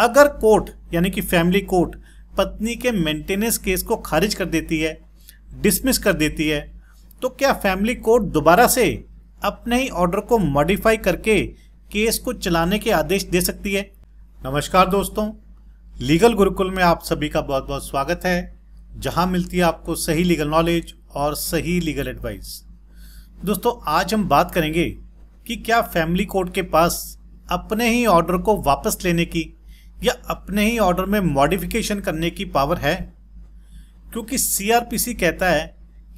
अगर कोर्ट यानी कि फैमिली कोर्ट पत्नी के मेंटेनेंस केस को खारिज कर देती है डिसमिस कर देती है तो क्या फैमिली कोर्ट दोबारा से अपने ही ऑर्डर को मॉडिफाई करके केस को चलाने के आदेश दे सकती है नमस्कार दोस्तों लीगल गुरुकुल में आप सभी का बहुत बहुत स्वागत है जहां मिलती है आपको सही लीगल नॉलेज और सही लीगल एडवाइस दोस्तों आज हम बात करेंगे कि क्या फैमिली कोर्ट के पास अपने ही ऑर्डर को वापस लेने की या अपने ही ऑर्डर में मॉडिफिकेशन करने की पावर है क्योंकि सीआरपीसी कहता है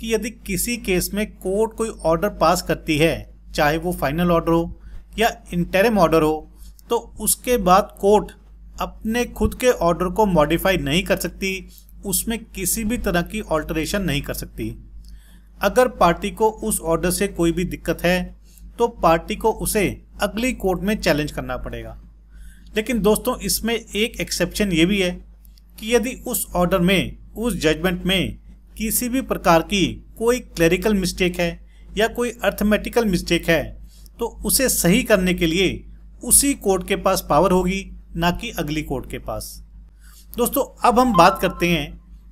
कि यदि किसी केस में कोर्ट कोई ऑर्डर पास करती है चाहे वो फाइनल ऑर्डर हो या इंटरम ऑर्डर हो तो उसके बाद कोर्ट अपने खुद के ऑर्डर को मॉडिफाई नहीं कर सकती उसमें किसी भी तरह की ऑल्टरेशन नहीं कर सकती अगर पार्टी को उस ऑर्डर से कोई भी दिक्कत है तो पार्टी को उसे अगली कोर्ट में चैलेंज करना पड़ेगा लेकिन दोस्तों इसमें एक एक्सेप्शन ये भी है कि यदि उस ऑर्डर में उस जजमेंट में किसी भी प्रकार की कोई क्लरिकल मिस्टेक है या कोई अर्थमेटिकल मिस्टेक है तो उसे सही करने के लिए उसी कोर्ट के पास पावर होगी ना कि अगली कोर्ट के पास दोस्तों अब हम बात करते हैं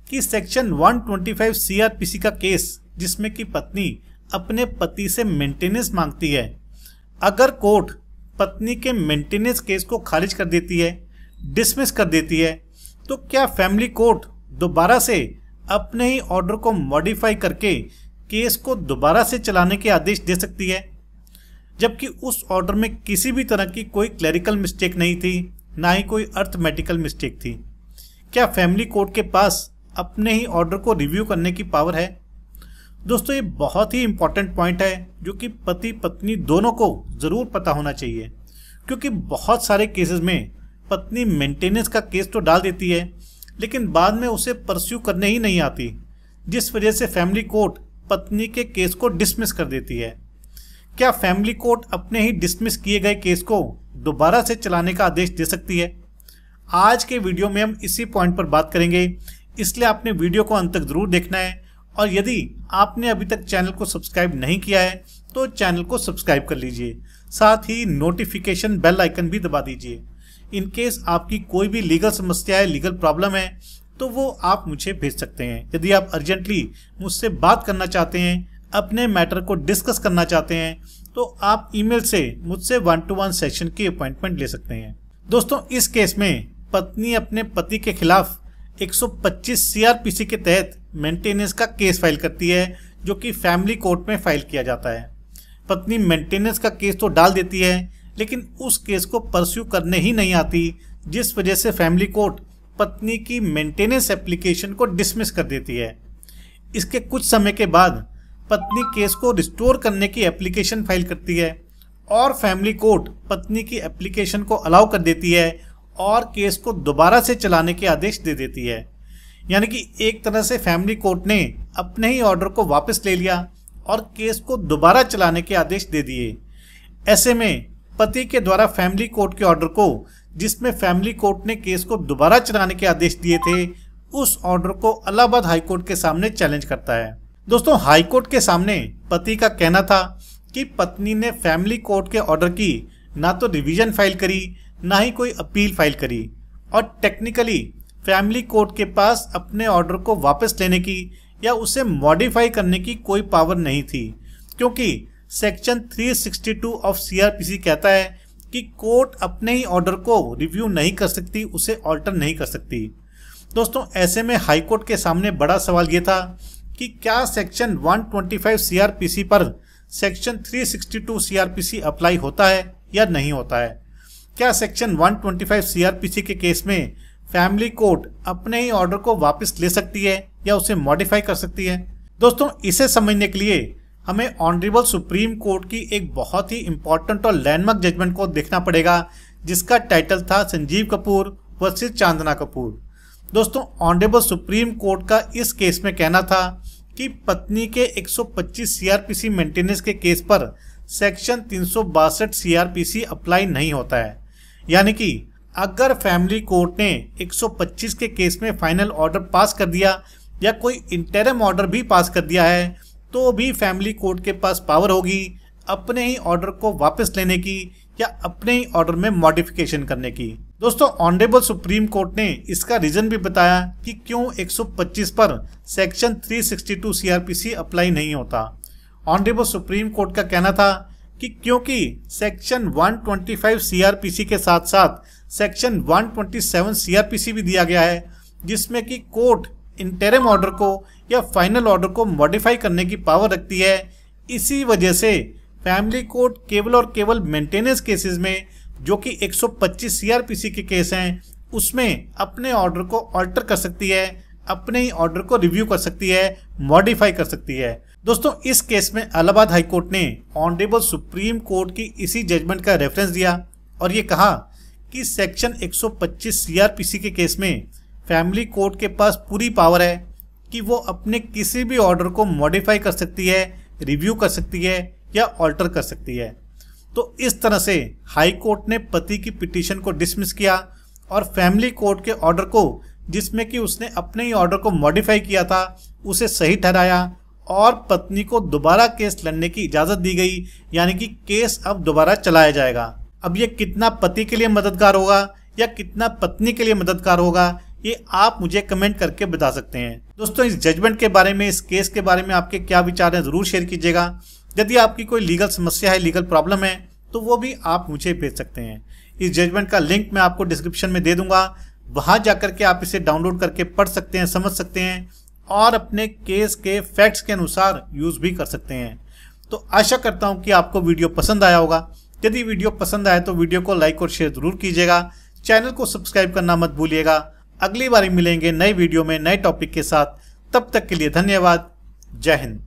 कि सेक्शन 125 ट्वेंटी का केस जिसमें कि पत्नी अपने पति से मेंटेनेंस मांगती है अगर कोर्ट पत्नी के मेंटेनेंस केस को खारिज कर देती है डिसमिस कर देती है तो क्या फैमिली कोर्ट दोबारा से अपने ही ऑर्डर को मॉडिफाई करके केस को दोबारा से चलाने के आदेश दे सकती है जबकि उस ऑर्डर में किसी भी तरह की कोई क्लरिकल मिस्टेक नहीं थी ना ही कोई अर्थमेटिकल मिस्टेक थी क्या फैमिली कोर्ट के पास अपने ही ऑर्डर को रिव्यू करने की पावर है दोस्तों ये बहुत ही इंपॉर्टेंट पॉइंट है जो कि पति पत्नी दोनों को ज़रूर पता होना चाहिए क्योंकि बहुत सारे केसेस में पत्नी मेंटेनेंस का केस तो डाल देती है लेकिन बाद में उसे परस्यू करने ही नहीं आती जिस वजह से फैमिली कोर्ट पत्नी के केस को डिसमिस कर देती है क्या फैमिली कोर्ट अपने ही डिसमिस किए गए केस को दोबारा से चलाने का आदेश दे सकती है आज के वीडियो में हम इसी पॉइंट पर बात करेंगे इसलिए आपने वीडियो को अंत तक ज़रूर देखना है और यदि आपने अभी तक चैनल को सब्सक्राइब नहीं किया है तो चैनल को सब्सक्राइब कर लीजिए साथ ही नोटिफिकेशन बेल आइकन भी दबा दीजिए इन केस आपकी कोई भी लीगल समस्या है लीगल प्रॉब्लम है तो वो आप मुझे भेज सकते हैं यदि आप अर्जेंटली मुझसे बात करना चाहते हैं अपने मैटर को डिस्कस करना चाहते हैं तो आप ईमेल से मुझसे वन टू वन सेशन की अपॉइंटमेंट ले सकते हैं दोस्तों इस केस में पत्नी अपने पति के खिलाफ 125 सीआरपीसी के तहत मेंटेनेंस का केस फाइल करती है जो कि फैमिली कोर्ट में फाइल किया जाता है पत्नी मेंटेनेंस का केस तो डाल देती है लेकिन उस केस को परस्यू करने ही नहीं आती जिस वजह से फैमिली कोर्ट पत्नी की मेंटेनेंस एप्लीकेशन को डिसमिस कर देती है इसके कुछ समय के बाद पत्नी केस को रिस्टोर करने की एप्लीकेशन फाइल करती है और फैमिली कोर्ट पत्नी की एप्लीकेशन को अलाउ कर देती है और केस को दोबारा से चलाने के आदेश दे देती है यानी कि एक तरह से फैमिली कोर्ट ने अपने ही ऑर्डर को वापस ले लिया और केस को दोबारा चलाने के आदेश दे दिए ऐसे में पति के द्वारा फैमिली कोर्ट के ऑर्डर को जिसमें फैमिली कोर्ट ने केस को दोबारा चलाने के आदेश दिए थे उस ऑर्डर को अलाहाबाद हाई कोर्ट के सामने चैलेंज करता है दोस्तों हाई कोर्ट के सामने पति का कहना था कि पत्नी ने फैमिली कोर्ट के ऑर्डर की ना तो रिवीजन फाइल करी ना ही कोई अपील फाइल करी और टेक्निकली फैमिली कोर्ट के पास अपने ऑर्डर को वापस लेने की या उसे मॉडिफाई करने की कोई पावर नहीं थी क्योंकि सेक्शन 362 ऑफ सीआरपीसी कहता है कि कोर्ट अपने ही ऑर्डर को रिव्यू नहीं कर सकती उसे ऑल्टर नहीं कर सकती दोस्तों ऐसे में हाई कोर्ट के सामने बड़ा सवाल ये था कि क्या सेक्शन 125 सीआरपीसी पर सेक्शन 362 सीआरपीसी अप्लाई होता है या नहीं होता है क्या सेक्शन 125 सीआरपीसी के केस में फैमिली कोर्ट अपने ही ऑर्डर को वापस ले सकती है या उसे मॉडिफाई कर सकती है दोस्तों इसे समझने के लिए हमें ऑनरेबल सुप्रीम कोर्ट की एक बहुत ही इंपॉर्टेंट और लैंडमार्क जजमेंट को देखना पड़ेगा जिसका टाइटल था संजीव कपूर वर्सेज चांदना कपूर दोस्तों ऑनरेबल सुप्रीम कोर्ट का इस केस में कहना था कि पत्नी के 125 सीआरपीसी मेंटेनेंस के केस पर सेक्शन तीन सीआरपीसी अप्लाई नहीं होता है यानी कि अगर फैमिली कोर्ट ने 125 के केस में फाइनल ऑर्डर पास कर दिया या कोई इंटरम ऑर्डर भी पास कर दिया है तो भी फैमिली कोर्ट के पास पावर होगी अपने ही ऑर्डर को वापस लेने की या अपने ही ऑर्डर में मॉडिफिकेशन करने की दोस्तों ऑनरेबल सुप्रीम कोर्ट ने इसका रीजन भी बताया कि क्यों 125 पर सेक्शन 362 सीआरपीसी अप्लाई नहीं होता ऑनरेबल सुप्रीम कोर्ट का कहना था कि क्योंकि सेक्शन 125 सीआरपीसी के साथ साथ सेक्शन 127 ट्वेंटी भी दिया गया है जिसमें कि कोर्ट इंटेरम ऑर्डर को या फाइनल ऑर्डर को मॉडिफाई करने की पावर रखती है इसी वजह से फैमिली कोर्ट केवल और केवल मेंटेनेंस केसेस में जो कि 125 सीआरपीसी के केस हैं उसमें अपने ऑर्डर को ऑल्टर कर सकती है अपने ही ऑर्डर को रिव्यू कर सकती है मॉडिफाई कर सकती है दोस्तों इस केस में हाई हाईकोर्ट ने ऑनरेबल सुप्रीम कोर्ट की इसी जजमेंट का रेफरेंस दिया और ये कहा कि सेक्शन 125 सीआरपीसी के केस में फैमिली कोर्ट के पास पूरी पावर है कि वो अपने किसी भी ऑर्डर को मॉडिफाई कर सकती है रिव्यू कर सकती है या ऑल्टर कर सकती है तो इस तरह से हाई कोर्ट ने पति की पिटीशन को डिसमिस किया और फैमिली कोर्ट के ऑर्डर को जिसमें कि उसने अपने ही ऑर्डर को मॉडिफाई किया था उसे सही ठहराया और पत्नी को दोबारा केस लड़ने की इजाज़त दी गई यानी कि केस अब दोबारा चलाया जाएगा अब ये कितना पति के लिए मददगार होगा या कितना पत्नी के लिए मददगार होगा ये आप मुझे कमेंट करके बता सकते हैं दोस्तों इस जजमेंट के बारे में इस केस के बारे में आपके क्या विचार हैं ज़रूर शेयर कीजिएगा यदि आपकी कोई लीगल समस्या है लीगल प्रॉब्लम है तो वो भी आप मुझे भेज सकते हैं इस जजमेंट का लिंक मैं आपको डिस्क्रिप्शन में दे दूंगा वहाँ जाकर के आप इसे डाउनलोड करके पढ़ सकते हैं समझ सकते हैं और अपने केस के फैक्ट्स के अनुसार यूज़ भी कर सकते हैं तो आशा करता हूँ कि आपको वीडियो पसंद आया होगा यदि वीडियो पसंद आए तो वीडियो को लाइक और शेयर जरूर कीजिएगा चैनल को सब्सक्राइब करना मत भूलिएगा अगली बार मिलेंगे नए वीडियो में नए टॉपिक के साथ तब तक के लिए धन्यवाद जय हिंद